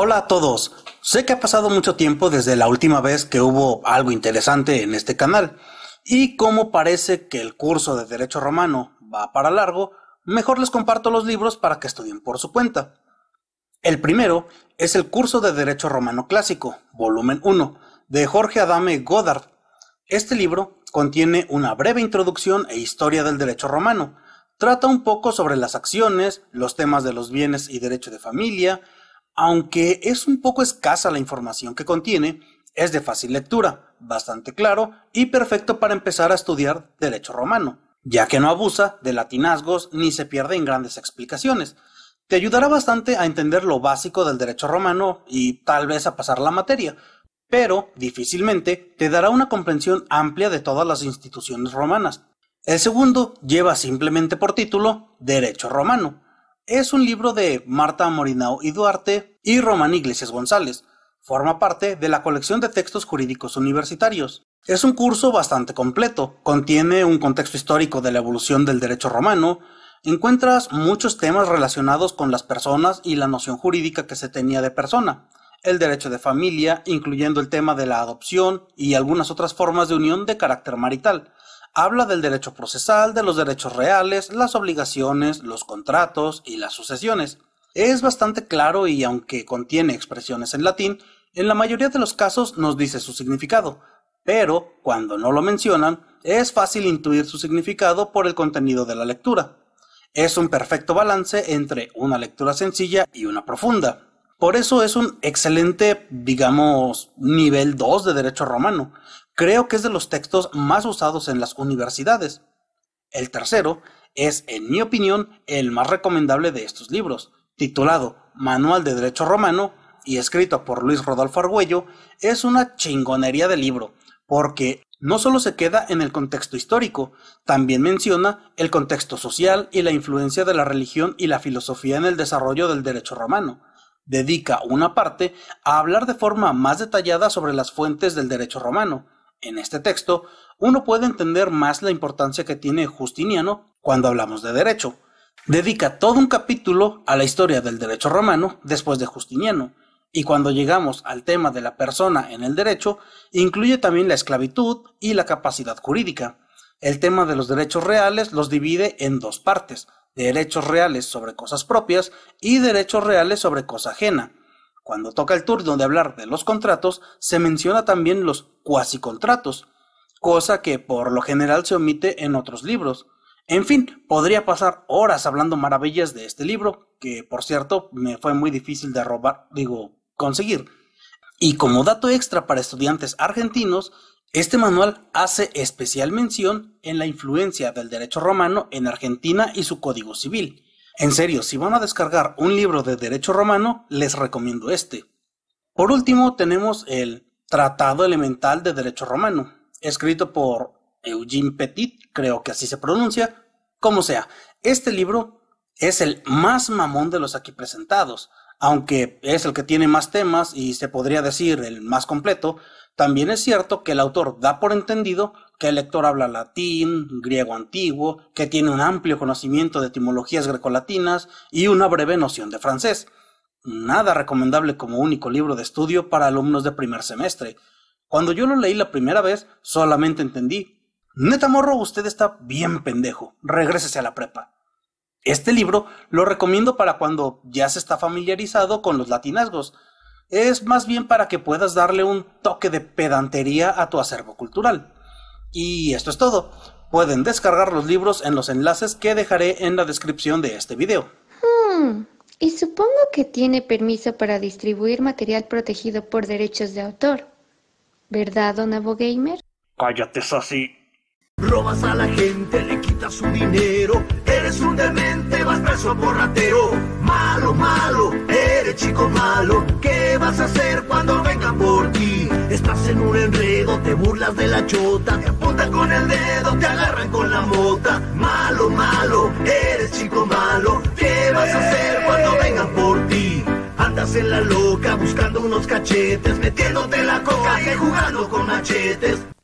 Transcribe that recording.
Hola a todos. Sé que ha pasado mucho tiempo desde la última vez que hubo algo interesante en este canal. Y como parece que el curso de Derecho Romano va para largo, mejor les comparto los libros para que estudien por su cuenta. El primero es el curso de Derecho Romano Clásico, volumen 1, de Jorge Adame Goddard. Este libro contiene una breve introducción e historia del derecho romano. Trata un poco sobre las acciones, los temas de los bienes y derecho de familia, aunque es un poco escasa la información que contiene, es de fácil lectura, bastante claro y perfecto para empezar a estudiar derecho romano, ya que no abusa de latinazgos ni se pierde en grandes explicaciones. Te ayudará bastante a entender lo básico del derecho romano y tal vez a pasar la materia, pero difícilmente te dará una comprensión amplia de todas las instituciones romanas. El segundo lleva simplemente por título Derecho Romano, es un libro de Marta Morinao y Duarte y Román Iglesias González. Forma parte de la colección de textos jurídicos universitarios. Es un curso bastante completo, contiene un contexto histórico de la evolución del derecho romano, encuentras muchos temas relacionados con las personas y la noción jurídica que se tenía de persona, el derecho de familia, incluyendo el tema de la adopción y algunas otras formas de unión de carácter marital, Habla del derecho procesal, de los derechos reales, las obligaciones, los contratos y las sucesiones. Es bastante claro y aunque contiene expresiones en latín, en la mayoría de los casos nos dice su significado, pero cuando no lo mencionan, es fácil intuir su significado por el contenido de la lectura. Es un perfecto balance entre una lectura sencilla y una profunda. Por eso es un excelente, digamos, nivel 2 de derecho romano, creo que es de los textos más usados en las universidades. El tercero es, en mi opinión, el más recomendable de estos libros, titulado Manual de Derecho Romano y escrito por Luis Rodolfo Argüello, es una chingonería de libro, porque no solo se queda en el contexto histórico, también menciona el contexto social y la influencia de la religión y la filosofía en el desarrollo del derecho romano. Dedica una parte a hablar de forma más detallada sobre las fuentes del derecho romano, en este texto, uno puede entender más la importancia que tiene Justiniano cuando hablamos de derecho. Dedica todo un capítulo a la historia del derecho romano después de Justiniano, y cuando llegamos al tema de la persona en el derecho, incluye también la esclavitud y la capacidad jurídica. El tema de los derechos reales los divide en dos partes, derechos reales sobre cosas propias y derechos reales sobre cosa ajena. Cuando toca el turno de hablar de los contratos, se menciona también los cuasicontratos, cosa que por lo general se omite en otros libros. En fin, podría pasar horas hablando maravillas de este libro, que por cierto me fue muy difícil de robar, digo, conseguir. Y como dato extra para estudiantes argentinos, este manual hace especial mención en la influencia del derecho romano en Argentina y su código civil. En serio, si van a descargar un libro de derecho romano, les recomiendo este. Por último, tenemos el Tratado Elemental de Derecho Romano, escrito por Eugene Petit, creo que así se pronuncia. Como sea, este libro es el más mamón de los aquí presentados, aunque es el que tiene más temas y se podría decir el más completo, también es cierto que el autor da por entendido que el lector habla latín, griego antiguo, que tiene un amplio conocimiento de etimologías grecolatinas y una breve noción de francés. Nada recomendable como único libro de estudio para alumnos de primer semestre. Cuando yo lo leí la primera vez, solamente entendí, neta morro, usted está bien pendejo, regrésese a la prepa. Este libro lo recomiendo para cuando ya se está familiarizado con los latinazgos. Es más bien para que puedas darle un toque de pedantería a tu acervo cultural. Y esto es todo. Pueden descargar los libros en los enlaces que dejaré en la descripción de este video. Hmm. Y supongo que tiene permiso para distribuir material protegido por derechos de autor. ¿Verdad, don Abogamer? Cállate, Sassy. Robas a la gente, le quitas su dinero. Eres un demente, vas preso su ratero. Malo, malo. te burlas de la chota, te apuntan con el dedo, te agarran con la mota. Malo, malo, eres chico malo, ¿qué vas a hacer cuando vengan por ti? Andas en la loca buscando unos cachetes, metiéndote la coca y jugando con machetes.